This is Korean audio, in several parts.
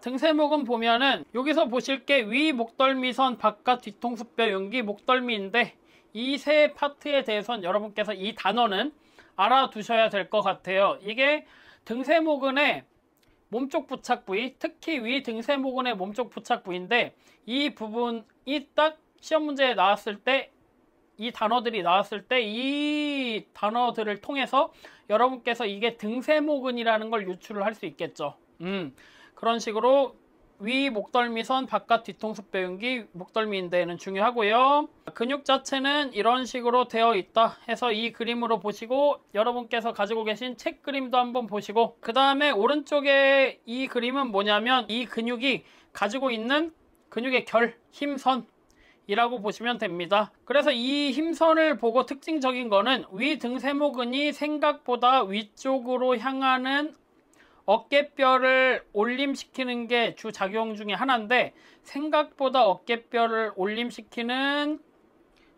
등세목은 보면은 여기서 보실 게위 목덜미선 바깥 뒤통수뼈 연기 목덜미인데 이 세 파트에 대해서는 여러분께서 이 단어는 알아두셔야 될 것 같아요. 이게 등세목은의 몸쪽 부착 부위, 특히 위 등세모근의 몸쪽 부착 부위인데 이 부분이 딱 시험 문제에 나왔을 때 이 단어들이 나왔을 때 이 단어들을 통해서 여러분께서 이게 등세모근이라는 걸유출을할 수 있겠죠. 음, 그런 식으로 위 목덜미선 바깥 뒤통수 배운기 목덜미인데는 중요하고요. 근육 자체는 이런 식으로 되어 있다 해서 이 그림으로 보시고 여러분께서 가지고 계신 책 그림도 한번 보시고 그 다음에 오른쪽에 이 그림은 뭐냐면 이 근육이 가지고 있는 근육의 결, 힘선 이라고 보시면 됩니다. 그래서 이 힘선을 보고 특징적인 거는 위 등세모근이 생각보다 위쪽으로 향하는 어깨뼈를 올림시키는 게 주작용 중의 하나인데 생각보다 어깨뼈를 올림시키는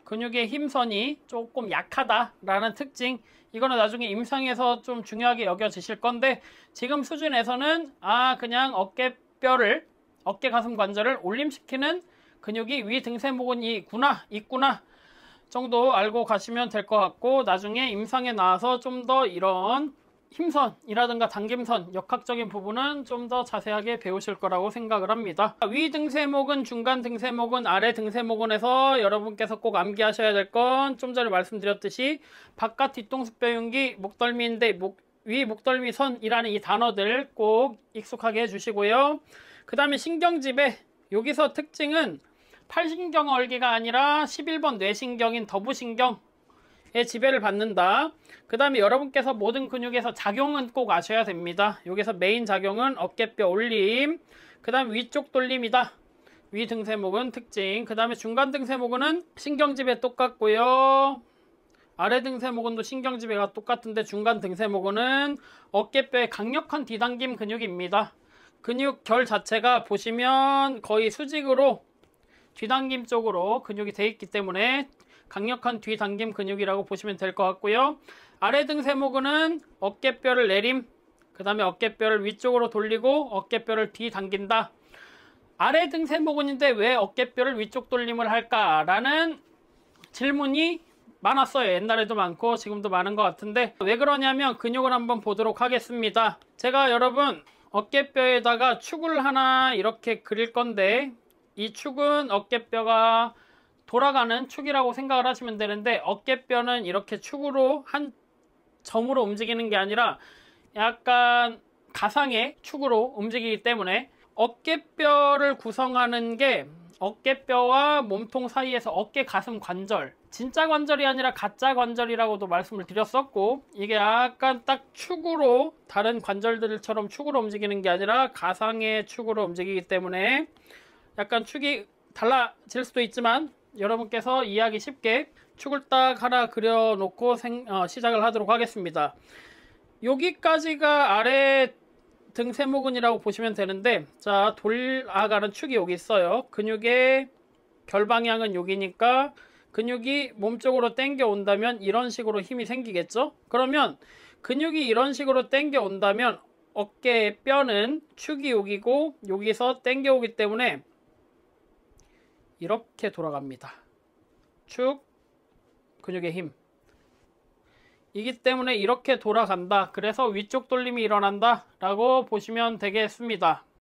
근육의 힘선이 조금 약하다라는 특징 이거는 나중에 임상에서 좀 중요하게 여겨지실 건데 지금 수준에서는 아 그냥 어깨뼈를 어깨 가슴 관절을 올림시키는 근육이 위 등세모근이 있구나 있구나 정도 알고 가시면 될 것 같고 나중에 임상에 나와서 좀 더 이런 힘선이라든가 당김선 역학적인 부분은 좀 더 자세하게 배우실 거라고 생각을 합니다 위 등세목은 중간 등세목은 아래 등세목은에서 여러분께서 꼭 암기하셔야 될 건 좀 전에 말씀드렸듯이 바깥 뒷동수뼈윤기 목덜미인데 목, 위 목덜미 선이라는 이 단어들 꼭 익숙하게 해주시고요 그 다음에 신경집에 여기서 특징은 팔신경 얼기가 아니라 11번 뇌신경인 더부신경 예, 지배를 받는다. 그 다음에 여러분께서 모든 근육에서 작용은 꼭 아셔야 됩니다. 여기서 메인 작용은 어깨뼈 올림, 그 다음 위쪽 돌림이다. 위 등세목은 특징, 그 다음에 중간 등세목은 신경지배 똑같고요. 아래 등세목은도 신경지배가 똑같은데 중간 등세목은 어깨뼈의 강력한 뒤당김 근육입니다. 근육 결 자체가 보시면 거의 수직으로 뒤당김 쪽으로 근육이 돼 있기 때문에 강력한 뒤당김 근육이라고 보시면 될 것 같고요. 아래 등 세모근은 어깨뼈를 내림, 그 다음에 어깨뼈를 위쪽으로 돌리고 어깨뼈를 뒤당긴다. 아래 등 세모근인데 왜 어깨뼈를 위쪽 돌림을 할까라는 질문이 많았어요. 옛날에도 많고 지금도 많은 것 같은데 왜 그러냐면 근육을 한번 보도록 하겠습니다. 제가 여러분 어깨뼈에다가 축을 하나 이렇게 그릴 건데 이 축은 어깨뼈가 돌아가는 축이라고 생각을 하시면 되는데 어깨뼈는 이렇게 축으로 한 점으로 움직이는 게 아니라 약간 가상의 축으로 움직이기 때문에 어깨뼈를 구성하는 게 어깨뼈와 몸통 사이에서 어깨 가슴 관절 진짜 관절이 아니라 가짜 관절이라고도 말씀을 드렸었고 이게 약간 딱 축으로 다른 관절들처럼 축으로 움직이는 게 아니라 가상의 축으로 움직이기 때문에 약간 축이 달라질 수도 있지만 여러분께서 이해하기 쉽게 축을 딱 하나 그려놓고 생, 어, 시작을 하도록 하겠습니다. 여기까지가 아래 등세모근이라고 보시면 되는데 자 돌아가는 축이 여기 있어요. 근육의 결방향은 여기니까 근육이 몸쪽으로 당겨 온다면 이런 식으로 힘이 생기겠죠? 그러면 근육이 이런 식으로 당겨 온다면 어깨의 뼈는 축이 여기고 여기서 당겨 오기 때문에 이렇게 돌아갑니다. 축, 근육의 힘. 이기 때문에 이렇게 돌아간다. 그래서 위쪽 돌림이 일어난다. 라고 보시면 되겠습니다.